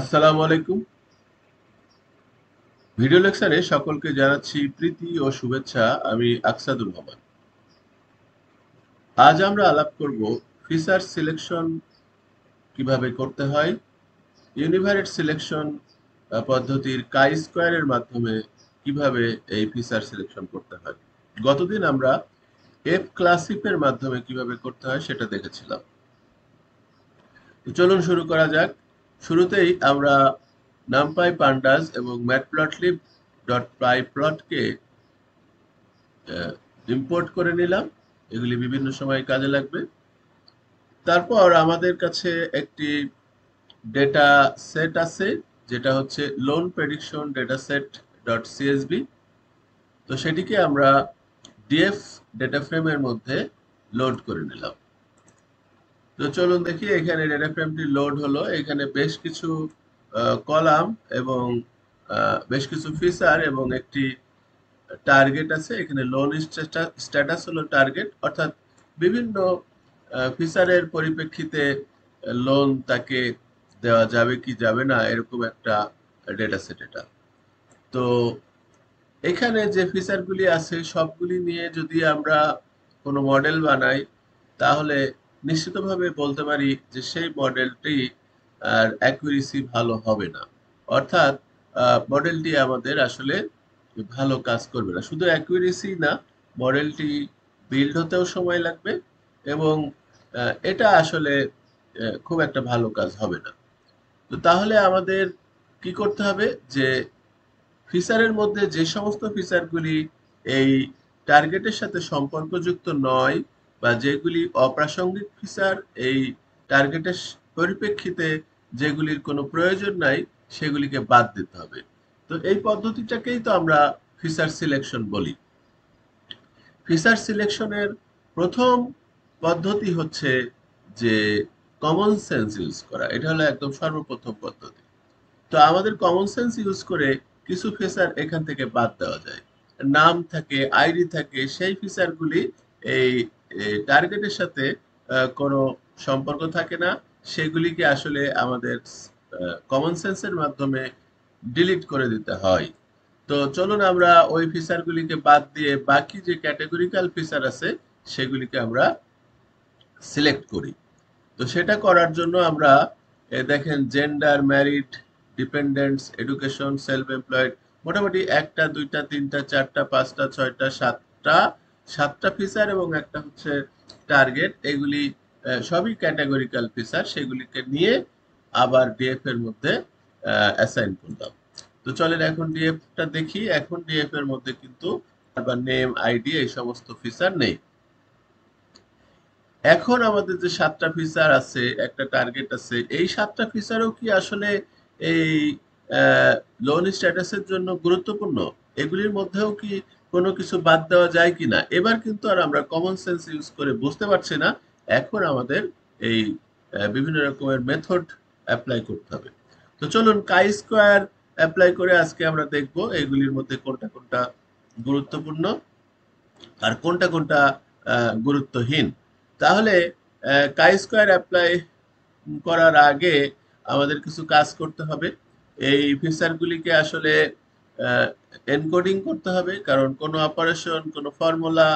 আসসালামু আলাইকুম ভিডিও লেকচারে সকলকে জানাচ্ছি প্রীতি ও শুভেচ্ছা আমি আকসাদুর রহমান আজ আমরা আলাপ করব ফিচার সিলেকশন কিভাবে করতে হয় ইউনিভারেট সিলেকশন পদ্ধতির কাই স্কোয়ারের মাধ্যমে কিভাবে এই ফিচার সিলেকশন করতে হয় গতদিন আমরা এফ ক্লাসিপের মাধ্যমে কিভাবে করতে হয় সেটা দেখেছিলাম চলুন শুরু করা যাক শুরুতেই আমরা numpy pandas এবং matplotlib ডট প্লটকে ইম্পোর্ট করে নিলাম এগুলি বিভিন্ন সময় কাজে লাগবে তারপর আমাদের কাছে একটি ডেটা সেট আছে যেটা হচ্ছে loan prediction data set dot CSV তো সেটিকে আমরা ডিএফ ডেটা ফ্রেমের মধ্যে লোড করে নিলাম তো চলুন দেখি এখানে ডেটা ফ্রেমটি লোড হলো এখানে বেশ কিছু কলাম এবং বেশ কিছু ফিচার এবং একটি টার্গেট আছে এখানে লোন স্ট্যাটাস হলো টার্গেট অর্থাৎ বিভিন্ন ফিচারের পরিপ্রেক্ষিতে লোন তাকে দেওয়া যাবে কি যাবে না এরকম একটা ডেটা সেট এটা তো এখানে যে ফিচারগুলি আছে সবগুলি নিয়ে যদি আমরা কোনো মডেল বানাই তাহলে নিশ্চিতভাবে বলতে পারি যে সেই মডেলটি আর অ্যাকুরেসি ভালো হবে না অর্থাৎ মডেলটি আমাদের আসলে ভালো কাজ করবে না শুধু অ্যাকুরেসি না মডেলটি বিল্ড হতেও সময় লাগবে এবং এটা আসলে খুব একটা ভালো কাজ হবে না তো তাহলে আমাদের কি করতে হবে যে ফিচারের মধ্যে যে সমস্ত ফিচারগুলি এই টার্গেটের সাথে সম্পর্কযুক্ত নয় বা যেগুলি অপ্রাসঙ্গিক ফিচার এই টার্গেটের পরিপ্রেক্ষিতে যেগুলির কোনো প্রয়োজন নাই সেগুলিকে বাদ দিতে হবে তো এই পদ্ধতিটাকেই তো আমরা ফিচার সিলেকশন বলি ফিচার সিলেকশনের প্রথম পদ্ধতি হচ্ছে যে কমন সেন্স ইউজ করা এটা হলো একদম সর্বপ্রথম পদ্ধতি তো আমাদের কমন সেন্স ইউজ করে কিছু ফিচার এখান থেকে বাদ দেওয়া যায় নাম থাকে আইডি থাকে সেই ফিচারগুলি এই টার্গেটের সাথে কোনো সম্পর্ক থাকে না সেগুলিকে আসলে আমাদের কমন সেন্সের মাধ্যমে ডিলিট করে দিতে হয় তো চলুন আমরা ওই ফিচারগুলিকে বাদ দিয়ে বাকি যে ক্যাটাগরিক্যাল ফিচার আছে সেগুলিকে আমরা সিলেক্ট করি তো সেটা করার জন্য আমরা দেখেন gender married dependents education self employed মোটামুটি একটা দুইটা তিনটা চারটা পাঁচটা ছয়টা সাতটা সাতটা ফিচার এবং একটা হচ্ছে টার্গেট এগুলি সবই ক্যাটাগরিক্যাল ফিচার সেগুলিকে নিয়ে আবার ডিএফ এর মধ্যে অ্যাসাইন করলাম তো চলেন এখন ডিএফটা দেখি এখন ডিএফ এর মধ্যে কিন্তু আবার নেম আইডি এই সমস্ত ফিচার নেই এখন আমাদের যে সাতটা ফিচার আছে একটা টার্গেট আছে এই সাতটা ফিচারও কি আসলে এই লোন স্ট্যাটাসের জন্য গুরুত্বপূর্ণ এগুলির মধ্যেও কি কোনো কিছু বাদ দেওয়া যায় কি না এবার কিন্তু আর আমরা কমন সেন্স ইউজ করে বুঝতে পারছি না এখন আমাদের এই বিভিন্ন রকমের মেথড অ্যাপ্লাই করতে হবে তো চলুন কাই স্কোয়ার অ্যাপ্লাই করে আজকে আমরা দেখব এগুলির মধ্যে কোনটা কোনটা গুরুত্বপূর্ণ আর কোনটা কোনটা গুরুত্বহীন তাহলে কাই স্কোয়ার অ্যাপ্লাই করার আগে আমাদের কিছু কাজ করতে হবে এই ফিচারগুলিকে আসলে এনকোডিং করতে হবে কারণ কোনো অপারেশন কোনো ফর্মুলা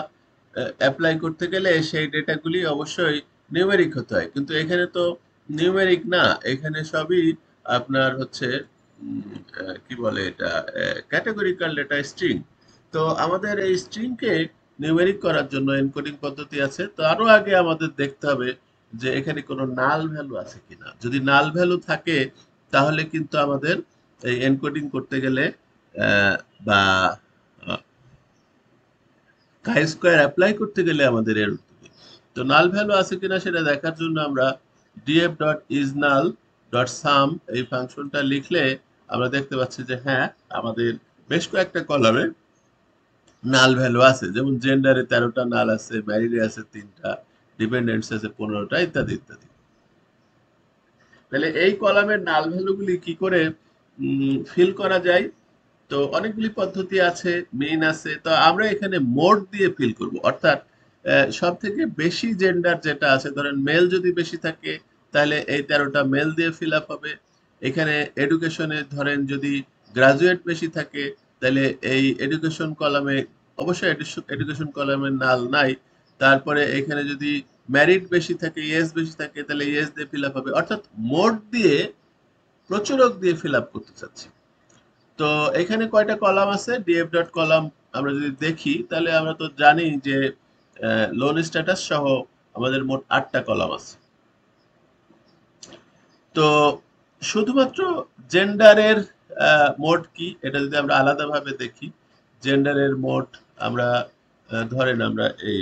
অ্যাপ্লাই করতে গেলে সেই ডেটাগুলি অবশ্যই নিউমেরিক হতে হয় কিন্তু এখানে তো নিউমেরিক না এখানে সবই আপনার হচ্ছে কি বলে এটা ক্যাটাগরিক্যাল ডেটা স্ট্রিং তো আমাদের এই স্ট্রিংকে নিউমেরিক করার জন্য এনকোডিং পদ্ধতি আছে তো আরও আগে আমাদের দেখতে হবে যে এখানে কোনো নাল ভ্যালু আছে কিনা যদি নাল ভ্যালু থাকে তাহলে কিন্তু আমাদের এই এনকোডিং করতে গেলে বা কাই স্কোয়ার অ্যাপ্লাই করতে গেলে আমাদের এর তো নাল ভ্যালু আছে কিনা সেটা দেখার জন্য আমরা DF dot is null dot sum এই ফাংশনটা লিখলে আমরা দেখতে পাচ্ছি যে হ্যাঁ আমাদের বেশ কয়েকটা কলামে নাল ভ্যালু আছে যেমন জেন্ডারে তেরোটা নাল আছে ম্যারিডে আছে তিনটা ডিপেন্ডেন্টস আছে পনেরোটা ইত্যাদি ইত্যাদি তাহলে এই কলামের নাল ভ্যালুগুলি কি করে ফিল করা যায় তো অনেকগুলি পদ্ধতি আছে মেইন আছে তো আমরা এখানে মোড দিয়ে ফিল করব অর্থাৎ সব থেকে বেশি জেন্ডার যেটা আছে ধরেন মেল যদি বেশি থাকে তাহলে এই তেরোটা মেল দিয়ে ফিল আপ হবে এখানে এডুকেশনে ধরেন যদি গ্রাজুয়েট বেশি থাকে তাহলে এই এডুকেশন কলামে অবশ্যই এডুকেশন কলামের নাল নাই তারপরে এখানে যদি ম্যারিড বেশি থাকে ইয়েস বেশি থাকে তাহলে ইয়েস দিয়ে ফিল আপ হবে অর্থাৎ মোট দিয়ে প্রচুরক দিয়ে ফিল আপ করতে চাচ্ছি তো এখানে কয়টা কলাম আছে ডিএফ ডট কলাম আমরা যদি দেখি তাহলে আমরা তো জানি যে লোন স্ট্যাটাস সহ আমাদের মোট আটটা কলাম আছে তো শুধুমাত্র জেন্ডারের মোট কি এটা যদি আমরা আলাদাভাবে দেখি জেন্ডারের মোট আমরা ধরেন আমরা এই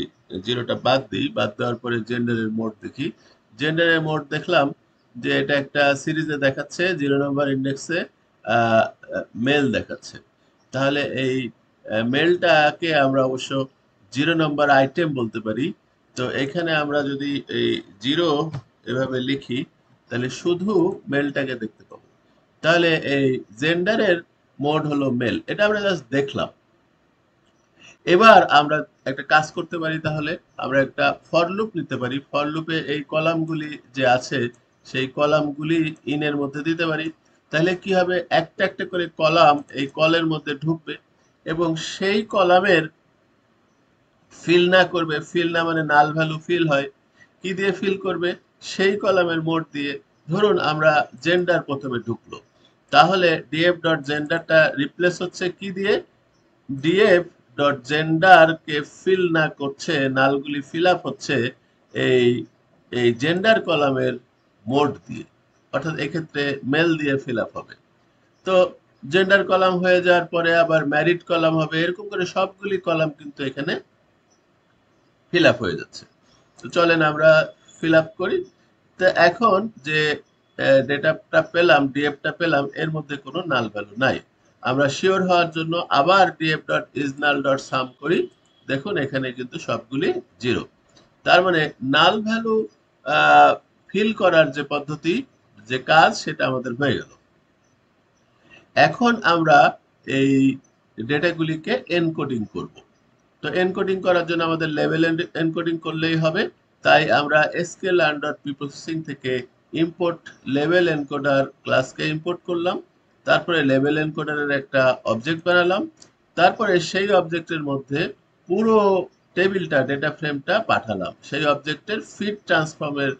জিরোটা বাদ দিই বাদ দেওয়ার পরে জেন্ডারের মোট দেখি জেন্ডারের মোট দেখলাম যে এটা একটা সিরিজে দেখাচ্ছে জিরো নম্বর ইন্ডেক্সে মেল দেখাচ্ছে তাহলে এই মেলটাকে আমরা অবশ্য জিরো নম্বর আইটেম বলতে পারি তো এখানে আমরা যদি এই জিরো এভাবে লিখি তাহলে শুধু মেলটাকে দেখতে পাবো তাহলে এই জেন্ডারের মোড হলো মেল এটা আমরা জাস্ট দেখলাম এবার আমরা একটা কাজ করতে পারি তাহলে আমরা একটা ফরলুপ নিতে পারি ফরলুপে এই কলামগুলি যে আছে সেই কলামগুলি ইনের মধ্যে দিতে পারি তাহলে কি হবে একটা একটা করে কলাম এই কলের মধ্যে ঢুকবে এবং সেই কলামের ফিল না করবে ফিল না মানে নাল ভ্যালু ফিল হয় কি দিয়ে ফিল করবে সেই কলামের মোট দিয়ে ধরুন আমরা জেন্ডার প্রথমে ঢুকলো তাহলে ডিএফ ডট জেন্ডারটা রিপ্লেস হচ্ছে কি দিয়ে ডিএফ ডট জেন্ডারকে ফিল না করছে নালগুলি ফিল আপ হচ্ছে এই এই জেন্ডার কলামের মোট দিয়ে অর্থাৎ এক্ষেত্রে মেল দিয়ে ফিল হবে তো জেন্ডার কলাম হয়ে যাওয়ার পরে আবার ম্যারিড কলাম হবে এরকম করে সবগুলি কলাম কিন্তু এখানে ফিল হয়ে যাচ্ছে তো চলেন আমরা ফিল করি তো এখন যে ডেটাটা পেলাম ডিএফটা পেলাম এর মধ্যে কোনো নাল ভ্যালু নাই আমরা শিওর হওয়ার জন্য আবার DF dot is null dot sum করি দেখুন এখানে কিন্তু সবগুলি জিরো তার মানে নাল ভ্যালু ফিল করার যে পদ্ধতি যে কাজ সেটা আমাদের হয়ে গেল এখন আমরা এই ডেটাগুলিকে এনকোডিং করব তো এনকোডিং করার জন্য আমাদের লেভেল এনকোডিং করলেই হবে তাই আমরা এসকেল আন্ডার প্রিপ্রসেসিং থেকে ইম্পোর্ট লেভেল এনকোডার ক্লাসকে ইম্পোর্ট করলাম তারপরে লেভেল এনকোডারের একটা অবজেক্ট বানালাম তারপরে সেই অবজেক্টের মধ্যে পুরো টেবিলটা ডেটা ফ্রেমটা পাঠালাম সেই অবজেক্টের ফিড ট্রান্সফর্মের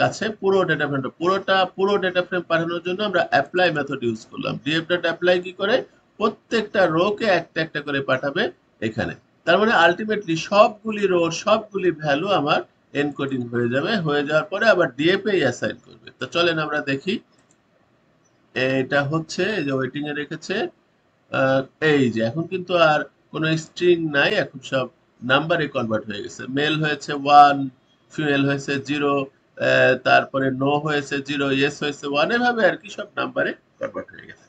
কাছে পুরো ডেটা ফ্রেমটা পুরোটা পুরো ডেটা ফ্রেম পাঠানোর জন্য আমরা অ্যাপ্লাই মেথড ইউজ করলাম ডিএফ ডট অ্যাপ্লাই কি করে প্রত্যেকটা রোকে একটা একটা করে পাঠাবে এখানে তার মানে আলটিমেটলি সবগুলি রো সবগুলি ভ্যালু আমার এনকোডিং হয়ে যাবে হয়ে যাওয়ার পরে আবার ডিএফ এ অ্যাসাইন করবে তো চলেন আমরা দেখি এটা হচ্ছে এই যে ওয়েটিং এ রেখেছে এই যে এখন কিন্তু আর কোনো স্ট্রিং নাই এখন সব নাম্বারে কনভার্ট হয়ে গেছে মেল হয়েছে ওয়ান ফিমেল হয়েছে জিরো তারপরে নো হয়েছে জিরো ইয়েস হয়েছে ওয়ান এভাবে আর কি সব নাম্বারে কনভার্ট হয়ে গেছে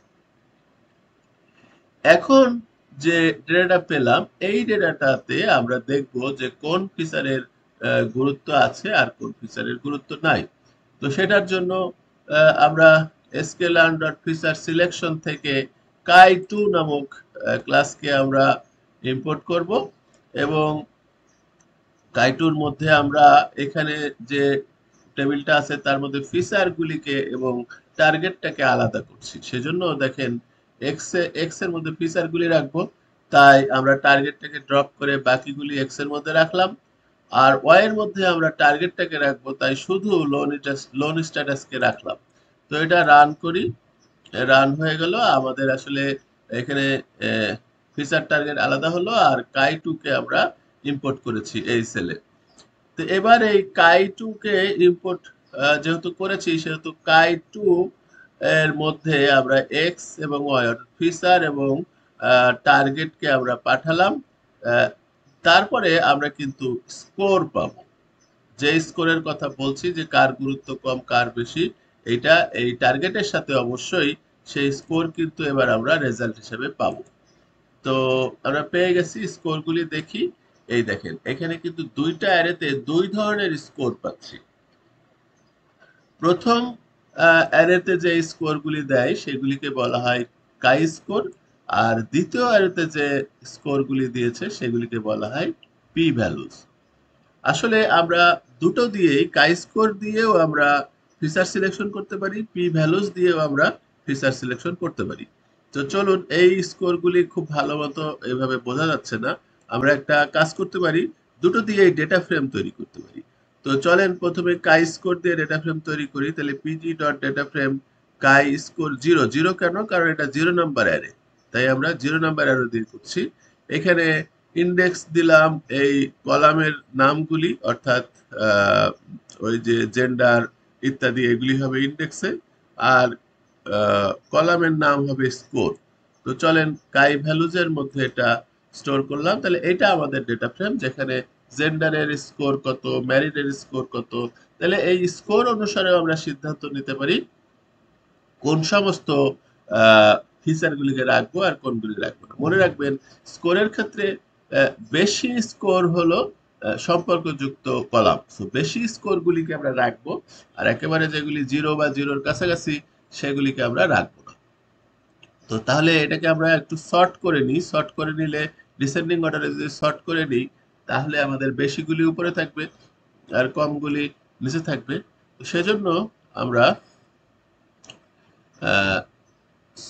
এখন যে ডেটাটা পেলাম এই ডেটাটাতে আমরা দেখব যে কোন ফিচারের গুরুত্ব আছে আর কোন ফিচারের গুরুত্ব নাই তো সেটার জন্য আমরা স্কেলার ডট ফিচার সিলেকশন থেকে কাই টু নামক ক্লাসকে আমরা ইম্পোর্ট করব এবং কাইটুর মধ্যে আমরা এখানে যে টেবিলটা আছে তার মধ্যে ফিচারগুলিকে এবং টার্গেটটাকে আলাদা করছি সেজন্য দেখেন এক্স এক্স এর মধ্যে ফিচারগুলি রাখবো তাই আমরা টার্গেটটাকে ড্রপ করে বাকিগুলি এক্স এর মধ্যে রাখলাম আর ওয়াই এর মধ্যে আমরা টার্গেটটাকে রাখবো তাই শুধু লোন লোন স্ট্যাটাসকে রাখলাম তো এটা রান করি রান হয়ে গেল আমাদের আসলে এখানে ফিচার টার্গেট আলাদা হলো আর কাই টুকে আমরা ইম্পোর্ট করেছি এই সেলে তো এবার এই কাই টুকে ইম্পোর্ট যেহেতু করেছি সেহেতু কাই টু এর মধ্যে আমরা এক্স এবং ওয়াই ফিসার এবং টার্গেটকে আমরা পাঠালাম তারপরে আমরা কিন্তু স্কোর পাব যে স্কোরের কথা বলছি যে কার গুরুত্ব কম কার বেশি এটা এই টার্গেটের সাথে অবশ্যই সেই স্কোর কিন্তু এবার আমরা রেজাল্ট হিসেবে পাব তো আমরা পেয়ে গেছি স্কোরগুলি দেখি এই দেখেন এখানে কিন্তু দুইটা অ্যারেতে দুই ধরনের স্কোর পাচ্ছি প্রথম অ্যারেতে যে স্কোরগুলি দেয় সেগুলিকে বলা হয় কাই স্কোর আর দ্বিতীয় অ্যারেতে যে স্কোরগুলি দিয়েছে সেগুলিকে বলা হয় পি ভ্যালুস আসলে আমরা দুটো দিয়েই কাই স্কোর দিয়েও আমরা ফিচার সিলেকশন করতে পারি পি ভ্যালুস দিয়েও আমরা ফিচার সিলেকশন করতে পারি তো চলুন এই স্কোরগুলি খুব ভালো মতো এভাবে বোঝা যাচ্ছে না আমরা একটা কাজ করতে পারি দুটো দিয়ে ডেটা ফ্রেম তৈরি করতে পারি তো চলেন প্রথমে কাই স্কোর দিয়ে ডেটা ফ্রেম তৈরি করি তাহলে PD dot data frame chi score zero zero কেন কারণ এটা জিরো নাম্বার অ্যারে তাই আমরা জিরো নাম্বার অ্যারে দিয়ে করছি এখানে ইন্ডেক্স দিলাম এই কলামের নামগুলি অর্থাৎ ওই যে জেন্ডার ইত্যাদি এগুলি হবে ইন্ডেক্সে আর কলামের নাম হবে স্কোর তো চলেন কাই ভ্যালুজের মধ্যে এটা স্টোর করলাম তাহলে এটা আমাদের ডেটা ফ্রেম যেখানে জেন্ডারের স্কোর কত ম্যারিডের স্কোর কত তাহলে এই স্কোর অনুসারে আমরা সিদ্ধান্ত নিতে পারি কোন সমস্ত ফিচারগুলিকে রাখবো আর কোনগুলি রাখবো না মনে রাখবেন স্কোরের ক্ষেত্রে বেশি স্কোর হলো সম্পর্কযুক্ত কলাম সো বেশি স্কোরগুলিকে আমরা রাখবো আর একেবারে যেগুলি জিরো বা জিরোর কাছাকাছি সেগুলিকে আমরা রাখবো তো তাহলে এটাকে আমরা একটু শর্ট করে নিই শর্ট করে নিলে ডিসেন্ডিং অর্ডারে যদি শর্ট করে নিই তাহলে আমাদের বেশিগুলি উপরে থাকবে আর কমগুলি নিচে থাকবে সেজন্য আমরা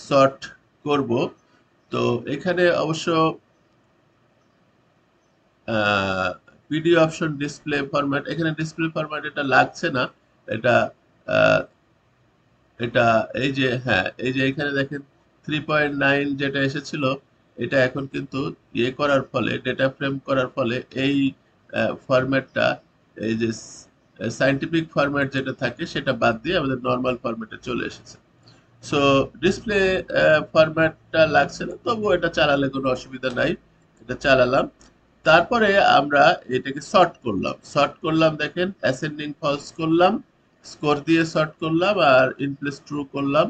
শর্ট করব তো এখানে অবশ্য পিডি অপশন ডিসপ্লে ফরম্যাট এখানে ডিসপ্লে ফরম্যাট এটা লাগছে না এটা এটা এই যে হ্যাঁ এই যে এখানে দেখেন থ্রি পয়েন্ট নাইন যেটা এসেছিল এটা এখন কিন্তু ইয়ে করার ফলে ডেটা ফ্রেম করার ফলে এই ফরম্যাটটা এই যে সাইন্টিফিক ফরম্যাট যেটা থাকে সেটা বাদ দিয়ে আমাদের নর্মাল ফরম্যাটে চলে এসেছে সো ডিসপ্লে ফরম্যাটটা লাগছে না তবুও এটা চালালে কোনো অসুবিধা নাই এটা চালালাম তারপরে আমরা এটাকে শর্ট করলাম শর্ট করলাম দেখেন অ্যাসেন্ডিং ফলস করলাম স্কোর দিয়ে শর্ট করলাম আর ইনপ্লেস ট্রু করলাম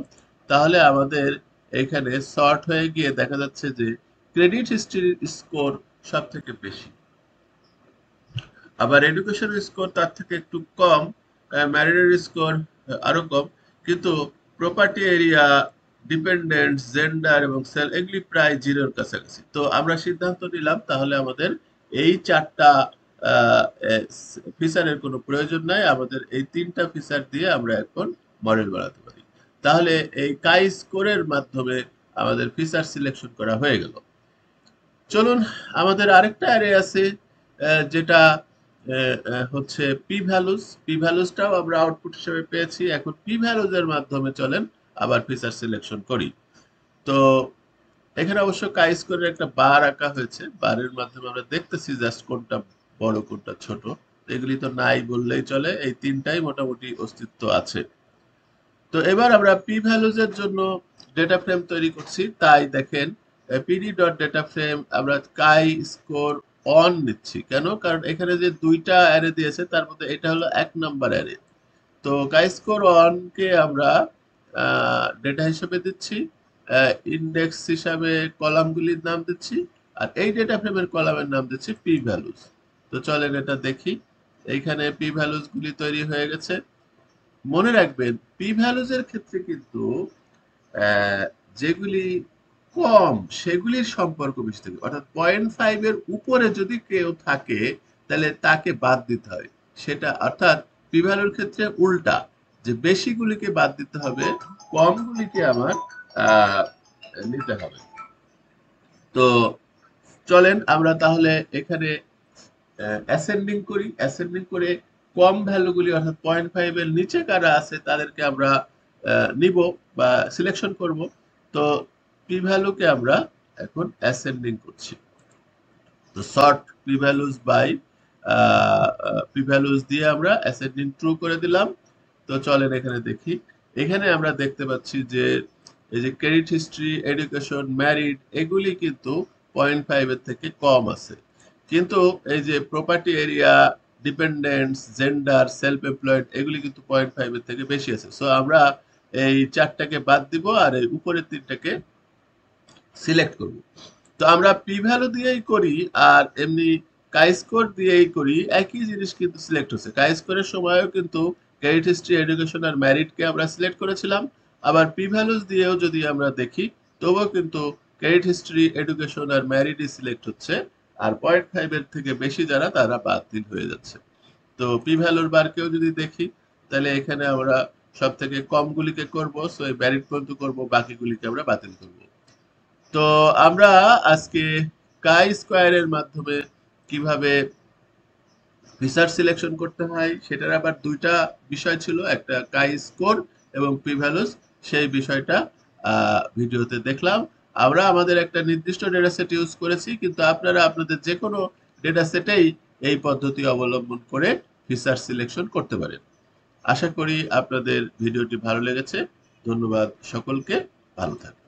তাহলে আমাদের এখানে শর্ট হয়ে গিয়ে দেখা যাচ্ছে যে ক্রেডিট হিস্ট্রির স্কোর সব থেকে বেশি আবার এডুকেশন স্কোর তার থেকে একটু কম ম্যারিডের স্কোর আরো কম কিন্তু প্রপার্টি এরিয়া ডিপেন্ডেন্ট জেন্ডার এবং সেল এগুলি প্রায় জিরোর কাছাকাছি তো আমরা সিদ্ধান্ত নিলাম তাহলে আমাদের এই চারটা ফিচারের কোনো প্রয়োজন নাই আমাদের এই তিনটা ফিচার দিয়ে আমরা এখন মডেল বানাতে পারি তাহলে এই কাই স্কোরের মাধ্যমে আমাদের ফিচার সিলেকশন করা হয়ে গেল চলুন আমাদের আরেকটা অ্যারে আছে যেটা হচ্ছে পি ভ্যালুস পি ভ্যালুসটাও আমরা আউটপুট হিসেবে পেয়েছি এখন পি ভ্যালুজের মাধ্যমে চলেন আবার ফিচার সিলেকশন করি তো এখানে অবশ্য কাই স্কোরের একটা বার আঁকা হয়েছে বারের মাধ্যমে আমরা দেখতেছি জাস্ট কোনটা বড় কোনটা ছোট এগুলি তো নাই বললেই চলে এই তিনটাই মোটামুটি অস্তিত্ব আছে তো এবার আমরা পি ভ্যালুজের জন্য ডেটা ফ্রেম তৈরি করছি তাই দেখেন পিডি ডট ডেটা ফ্রেম আমরা কাই স্কোর অন নিচ্ছি কেন কারণ এখানে যে দুইটা অ্যারে দিয়েছে তার মধ্যে এটা হলো এক নাম্বার অ্যারে তো কাই স্কোর অনকে আমরা ডেটা হিসেবে দিচ্ছি ইন্ডেক্স হিসাবে কলামগুলির নাম দিচ্ছি আর এই ডেটা ফ্রেমের কলামের নাম দিচ্ছি পি ভ্যালুজ তো চলেন এটা দেখি এইখানে পি ভ্যালুজগুলি তৈরি হয়ে গেছে মনে রাখবেন পি এর ক্ষেত্রে কিন্তু যেগুলি কম সেগুলির সম্পর্ক বেশি থাকে অর্থাৎ পয়েন্ট ফাইভ এর উপরে যদি কেউ থাকে তাহলে তাকে বাদ দিতে হয় সেটা অর্থাৎ পি ভ্যালুর ক্ষেত্রে উল্টা যে বেশিগুলিকে বাদ দিতে হবে কমগুলিকে আমার নিতে হবে তো চলেন আমরা তাহলে এখানে অ্যাসেন্ডিং করি অ্যাসেন্ডিং করে কম ভ্যালুগুলি অর্থাৎ পয়েন্ট ফাইভের নিচে কারা আছে তাদেরকে আমরা নিব বা সিলেকশন করব তো পি ভ্যালুকে আমরা এখন অ্যাসেন্ডিং করছি তো sort P values by P values দিয়ে আমরা অ্যাসেন্ডিং ট্রু করে দিলাম তো চলেন এখানে দেখি এখানে আমরা দেখতে পাচ্ছি যে এই যে ক্রেডিট হিস্ট্রি এডুকেশন ম্যারিড এগুলি কিন্তু পয়েন্ট ফাইভের থেকে কম আছে কিন্তু এই যে property area dependents gender self employed এগুলি কিন্তু পয়েন্ট ফাইভের থেকে বেশি আছে সো আমরা এই চারটাকে বাদ দিব আর এই উপরের তিনটাকে সিলেক্ট করব তো আমরা পি ভ্যালু দিয়েই করি আর এমনি কাইস্কোর দিয়েই করি একই জিনিস কিন্তু সিলেক্ট হচ্ছে কাইস্কোরের সময়ও কিন্তু ক্রেডিট হিস্ট্রি এডুকেশন আর ম্যারিটকে আমরা সিলেক্ট করেছিলাম আবার পি ভ্যালুস দিয়েও যদি আমরা দেখি তবুও কিন্তু ক্রেডিট হিস্ট্রি এডুকেশন আর ম্যারিটই সিলেক্ট হচ্ছে আর পয়েন্ট ফাইভের থেকে বেশি যারা তারা বাতিল হয়ে যাচ্ছে তো পি ভ্যালুর বারকেও যদি দেখি তাহলে এখানে আমরা সব থেকে কমগুলিকে করব সো এই ব্যারিট পর্যন্ত করব বাকিগুলিকে আমরা বাতিল করব তো আমরা আজকে কাই স্কোয়ারের মাধ্যমে কিভাবে ফিচার সিলেকশন করতে হয় সেটার আবার দুইটা বিষয় ছিল একটা কাই স্কোর এবং পি ভ্যালুস সেই বিষয়টা ভিডিওতে দেখলাম আমরা আমাদের একটা নির্দিষ্ট ডেটা সেট ইউজ করেছি কিন্তু আপনারা আপনাদের যে কোনো ডেটা সেটেই এই পদ্ধতি অবলম্বন করে ফিচার সিলেকশন করতে পারেন আশা করি আপনাদের ভিডিওটি ভালো লেগেছে ধন্যবাদ সকলকে ভালো থাকুন